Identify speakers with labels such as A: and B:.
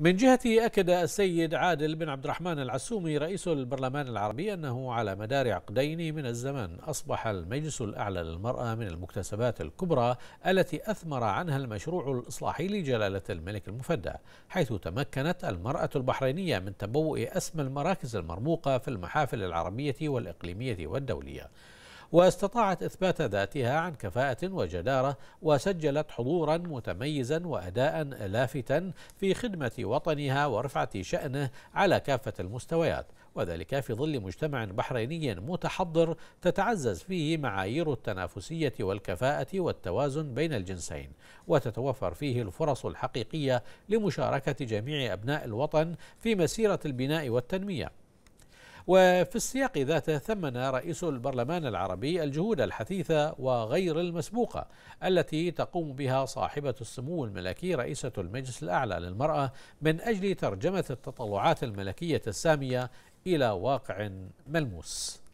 A: من جهته أكد السيد عادل بن عبد الرحمن العسومي رئيس البرلمان العربي أنه على مدار عقدين من الزمن أصبح المجلس الأعلى للمرأة من المكتسبات الكبرى التي أثمر عنها المشروع الإصلاحي لجلالة الملك المفدى حيث تمكنت المرأة البحرينية من تبوء أسمى المراكز المرموقة في المحافل العربية والإقليمية والدولية واستطاعت إثبات ذاتها عن كفاءة وجدارة وسجلت حضورا متميزا وأداء لافتا في خدمة وطنها ورفعة شأنه على كافة المستويات وذلك في ظل مجتمع بحريني متحضر تتعزز فيه معايير التنافسية والكفاءة والتوازن بين الجنسين وتتوفر فيه الفرص الحقيقية لمشاركة جميع أبناء الوطن في مسيرة البناء والتنمية وفي السياق ذاته ثمن رئيس البرلمان العربي الجهود الحثيثة وغير المسبوقة التي تقوم بها صاحبة السمو الملكي رئيسة المجلس الأعلى للمرأة من أجل ترجمة التطلعات الملكية السامية إلى واقع ملموس